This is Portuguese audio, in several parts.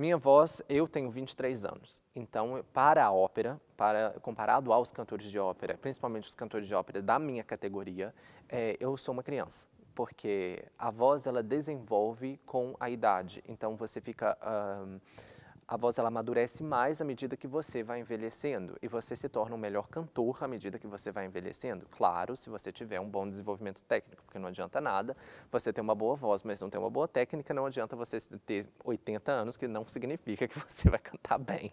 Minha voz, eu tenho 23 anos. Então, para a ópera, para, comparado aos cantores de ópera, principalmente os cantores de ópera da minha categoria, é, eu sou uma criança porque a voz ela desenvolve com a idade. Então você fica uh, a voz ela amadurece mais à medida que você vai envelhecendo e você se torna um melhor cantor à medida que você vai envelhecendo. Claro, se você tiver um bom desenvolvimento técnico, porque não adianta nada você ter uma boa voz, mas não ter uma boa técnica, não adianta você ter 80 anos, que não significa que você vai cantar bem.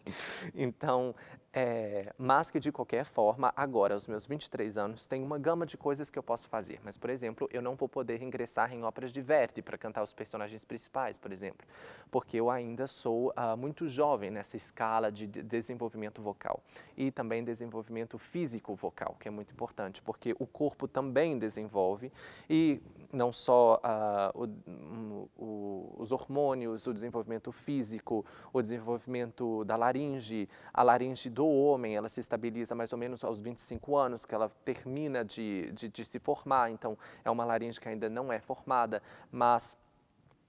Então, é, mas que de qualquer forma, agora, aos meus 23 anos, tem uma gama de coisas que eu posso fazer. Mas, por exemplo, eu não vou poder ingressar em óperas de Verdi para cantar os personagens principais, por exemplo porque eu ainda sou uh, muito jovem nessa escala de desenvolvimento vocal e também desenvolvimento físico vocal, que é muito importante, porque o corpo também desenvolve e não só uh, o, o, os hormônios, o desenvolvimento físico, o desenvolvimento da laringe, a laringe do homem, ela se estabiliza mais ou menos aos 25 anos, que ela termina de, de, de se formar, então é uma laringe que ainda não é formada, mas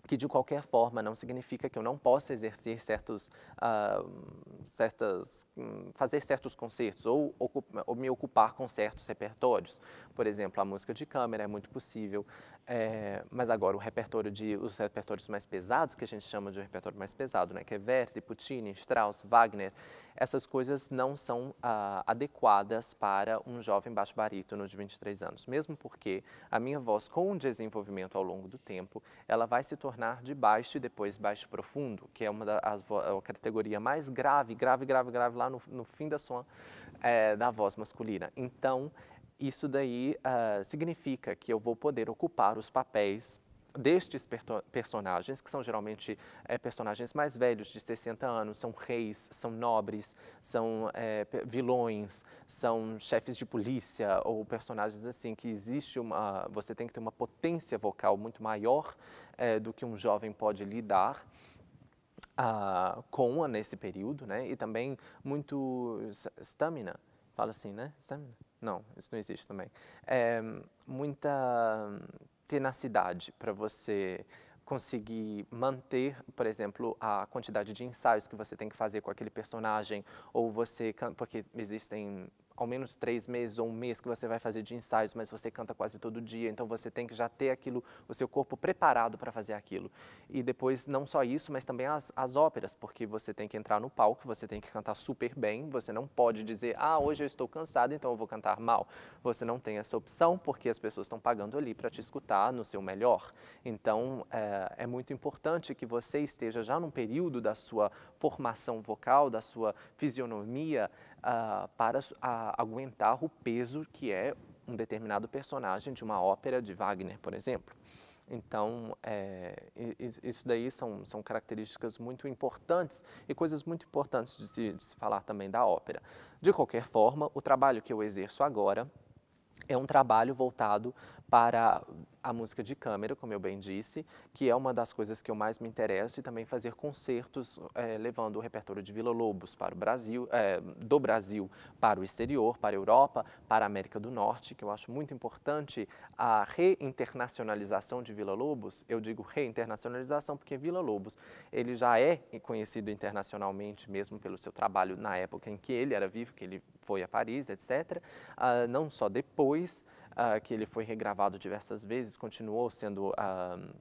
que de qualquer forma não significa que eu não possa exercer certos, uh, certas, hum, fazer certos concertos ou, ou, me ocupar com certos repertórios. Por exemplo, a música de câmera é muito possível, é, mas agora o repertório de os repertórios mais pesados que a gente chama de um repertório mais pesado, né, que é Verdi, Puccini, Strauss, Wagner, essas coisas não são ah, adequadas para um jovem baixo barítono de 23 anos, mesmo porque a minha voz com o desenvolvimento ao longo do tempo, ela vai se tornar de baixo e depois baixo profundo, que é uma das a categoria mais grave, grave, grave, grave lá no, no fim da sua é, da voz masculina. Então isso daí uh, significa que eu vou poder ocupar os papéis destes personagens, que são geralmente é, personagens mais velhos, de 60 anos, são reis, são nobres, são é, vilões, são chefes de polícia ou personagens assim que existe uma... você tem que ter uma potência vocal muito maior é, do que um jovem pode lidar. Uh, com nesse período, né? E também muito stamina, fala assim, né? Stamina. Não, isso não existe também. É, muita tenacidade para você conseguir manter, por exemplo, a quantidade de ensaios que você tem que fazer com aquele personagem, ou você, porque existem ao menos três meses ou um mês que você vai fazer de ensaios, mas você canta quase todo dia, então você tem que já ter aquilo, o seu corpo preparado para fazer aquilo. E depois, não só isso, mas também as, as óperas, porque você tem que entrar no palco, você tem que cantar super bem, você não pode dizer, ah, hoje eu estou cansado, então eu vou cantar mal. Você não tem essa opção, porque as pessoas estão pagando ali para te escutar no seu melhor. Então, é, é muito importante que você esteja já num período da sua formação vocal, da sua fisionomia, uh, para uh, aguentar o peso que é um determinado personagem de uma ópera de Wagner, por exemplo. Então, é, isso daí são, são características muito importantes e coisas muito importantes de se, de se falar também da ópera. De qualquer forma, o trabalho que eu exerço agora é um trabalho voltado para a música de câmera, como eu bem disse, que é uma das coisas que eu mais me interesso, e também fazer concertos é, levando o repertório de Vila Lobos para o Brasil, é, do Brasil para o exterior, para a Europa, para a América do Norte, que eu acho muito importante a reinternacionalização de Vila Lobos. Eu digo reinternacionalização porque Vila Lobos ele já é conhecido internacionalmente mesmo pelo seu trabalho na época em que ele era vivo, que ele foi a Paris, etc. Ah, não só depois, uh, que ele foi regravado diversas vezes, continuou sendo uh,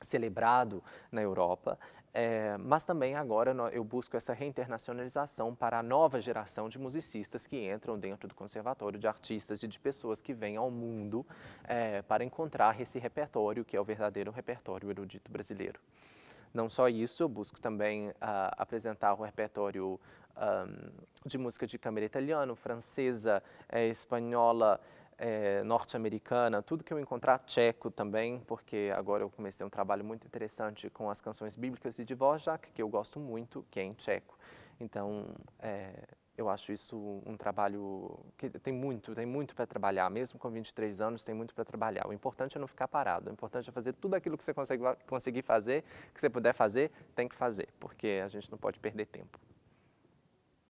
celebrado na Europa, é, mas também agora eu busco essa reinternacionalização para a nova geração de musicistas que entram dentro do conservatório, de artistas e de pessoas que vêm ao mundo é, para encontrar esse repertório que é o verdadeiro repertório erudito brasileiro. Não só isso, eu busco também uh, apresentar o repertório um, de música de câmara italiano, francesa, é, espanhola, é, norte-americana, tudo que eu encontrar tcheco também, porque agora eu comecei um trabalho muito interessante com as canções bíblicas de Dvořák, que eu gosto muito, que é em tcheco. Então, é, eu acho isso um trabalho que tem muito, tem muito para trabalhar. Mesmo com 23 anos, tem muito para trabalhar. O importante é não ficar parado. O importante é fazer tudo aquilo que você consegue, conseguir fazer, que você puder fazer, tem que fazer, porque a gente não pode perder tempo.